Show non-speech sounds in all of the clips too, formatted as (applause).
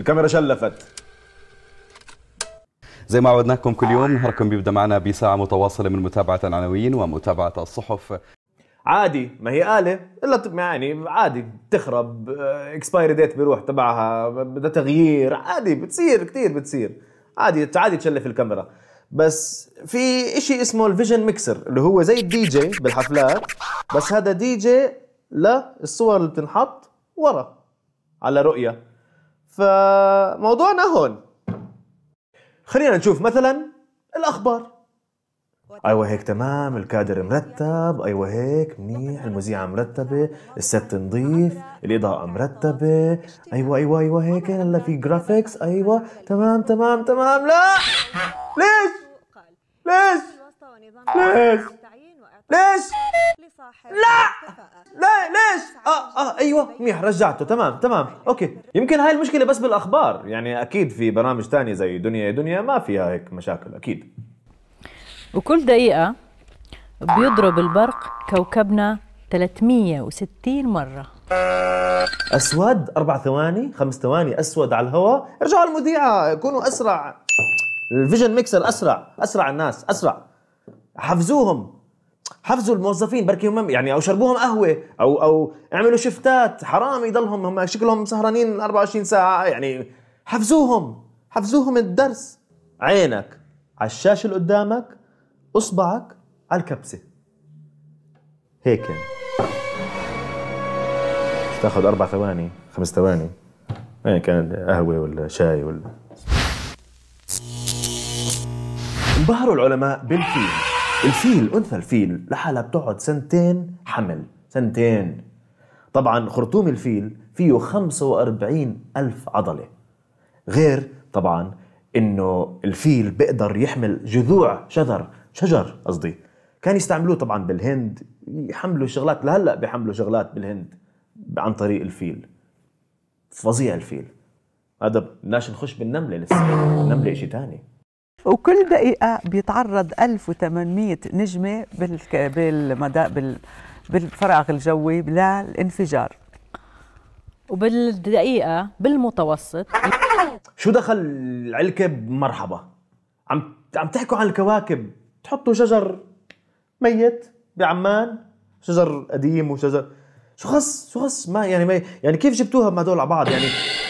الكاميرا شلفت زي ما عودناكم كل يوم نهاركم بيبدا معنا بساعه متواصله من متابعه العناوين ومتابعه الصحف عادي ما هي آلة إلا يعني عادي بتخرب اكسبايري ديت بيروح تبعها بدها تغيير عادي بتصير كثير بتصير عادي عادي تشلف الكاميرا بس في إشي اسمه الفيجن ميكسر اللي هو زي الدي جي بالحفلات بس هذا دي جي للصور اللي بتنحط ورا على رؤية فموضوعنا هون خلينا نشوف مثلا الاخبار ايوه هيك تمام الكادر مرتب ايوه هيك منيح المذيعه مرتبه الست نظيف الاضاءه مرتبه ايوه ايوه ايوه هيك هلا في جرافيكس ايوه تمام تمام تمام لا ليش ليش ليش؟ ليش؟ لا لا ليش؟ اه اه ايوه منيح رجعته تمام تمام اوكي يمكن هاي المشكلة بس بالاخبار يعني اكيد في برامج ثانيه زي دنيا يا دنيا ما فيها هيك مشاكل اكيد وكل دقيقة بيضرب البرق كوكبنا 360 مرة أسود أربع ثواني خمس ثواني أسود على الهواء ارجعوا المذيعة كونوا أسرع الفيجن ميكسر أسرع أسرع الناس أسرع حفزوهم حفزوا الموظفين بركي هم يعني او شربوهم قهوه او او اعملوا شفتات حرام يضلهم هم شكلهم سهرانين 24 ساعه يعني حفزوهم حفزوهم الدرس عينك على الشاشه اللي قدامك اصبعك على الكبسه هيك يعني تاخذ اربع ثواني خمس ثواني يعني كان قهوه ولا شاي ولا انبهروا العلماء بالفيلم الفيل انثى الفيل لحالها بتقعد سنتين حمل سنتين طبعا خرطوم الفيل فيه 45 ألف عضلة غير طبعا انه الفيل بيقدر يحمل جذوع شجر شجر قصدي كان يستعملوه طبعا بالهند يحملوا شغلات لهلا بيحملوا شغلات بالهند عن طريق الفيل فظيع الفيل هذا بدناش نخش بالنمله لسه النمله شيء ثاني وكل دقيقة بيتعرض 1800 نجمة بالك... بالمدى بال... بالفراغ الجوي للانفجار وبالدقيقة بالمتوسط شو دخل العلكة بمرحبا؟ عم عم تحكوا عن الكواكب تحطوا شجر ميت بعمان شجر قديم وشجر شو خص شو خص ما يعني ما يعني كيف جبتوها ما دول على بعض يعني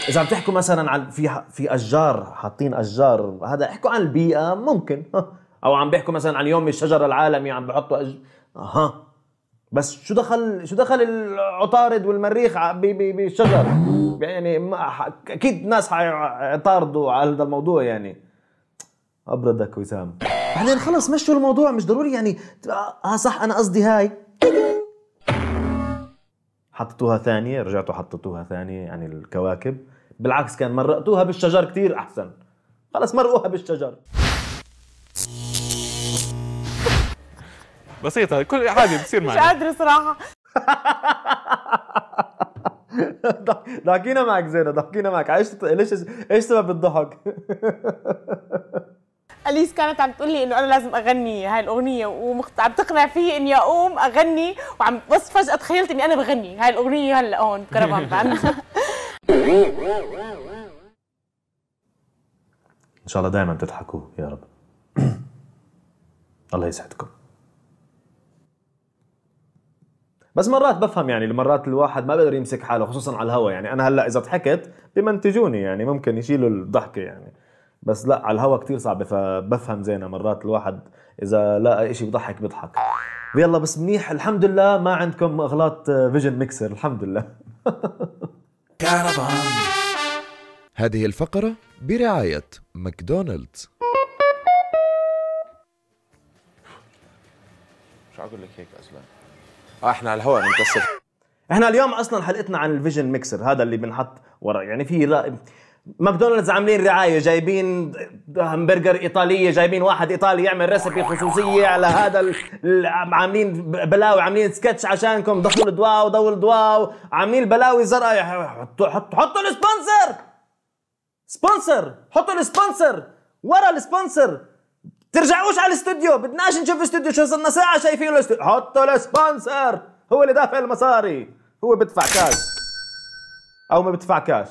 اذا عم تحكوا مثلا عن في في اشجار حاطين اشجار هذا احكوا عن البيئه ممكن (laughs) او عم بيحكوا مثلا عن يوم الشجر العالمي عم بحطوا أج... اها بس شو دخل شو دخل العطارد والمريخ بالشجر يعني ما اكيد ناس حيعترضوا على هذا الموضوع يعني ابردك وسام بعدين خلص مشوا الموضوع مش ضروري يعني اه, آه، صح انا قصدي هاي حطيتوها ثانيه رجعتوا حطيتوها ثانيه يعني الكواكب بالعكس كان مرقتوها بالشجر كتير احسن خلص مرقوها بالشجر بسيطه كل عادي بتصير معي مش قادره صراحه (laughs) ضحكينا معك زينه ضحكينا معك ليش ايش سبب الضحك (laughs) اليس كانت عم تقول لي انه انا لازم اغني هاي الاغنيه وعم تقنع فيه اني اقوم اغني وعم بس فجاه تخيلت اني انا بغني هاي الاغنيه هلا هون بكربان (laughs) ان شاء الله دائما تضحكوا يا رب (clears throat) الله يسعدكم بس مرات بفهم يعني مرات الواحد ما بيقدر يمسك حاله خصوصا على الهوا يعني انا هلا اذا ضحكت بمنتجوني يعني ممكن يشيلوا الضحكه يعني بس لا على الهوا كتير صعبه فبفهم زينه مرات الواحد اذا لقى شيء بضحك بيضحك يلا بس منيح الحمد لله ما عندكم اغلاط آه، فيجن ميكسر الحمد لله (laughs) هذه الفقرة برعاية ماكدونالدز شو اقول لك هيك اصلا اه احنا على الهواء بنكسر احنا اليوم اصلا حلقتنا عن الفيجن ميكسر هذا اللي بنحط ورا يعني في ماكدونالدز عاملين رعايه جايبين همبرجر ايطاليه جايبين واحد ايطالي يعمل ريسبي خصوصيه على هذا ال... عاملين بلاوي عاملين سكتش عشانكم دخلوا دواو ضووا دواو عاملين بلاوي زرقاء حطوا حطوا حطوا السبونسر سبونسر حطوا السبونسر ورا السبونسر ترجعوش على الاستوديو بدناش نشوف الاستوديو شو صرنا ساعه شايفين الاستوديو حطوا السبونسر هو اللي دافع المصاري هو بدفع كاش او ما بدفع كاش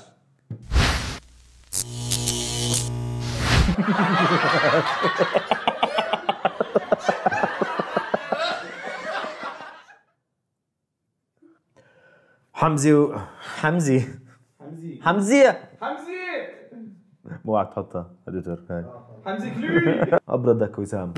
حمزي و... حمزي حمزي حمزية حمزي مو عاد تحطها اديتور هاي حمزي كلوي ابردك وسام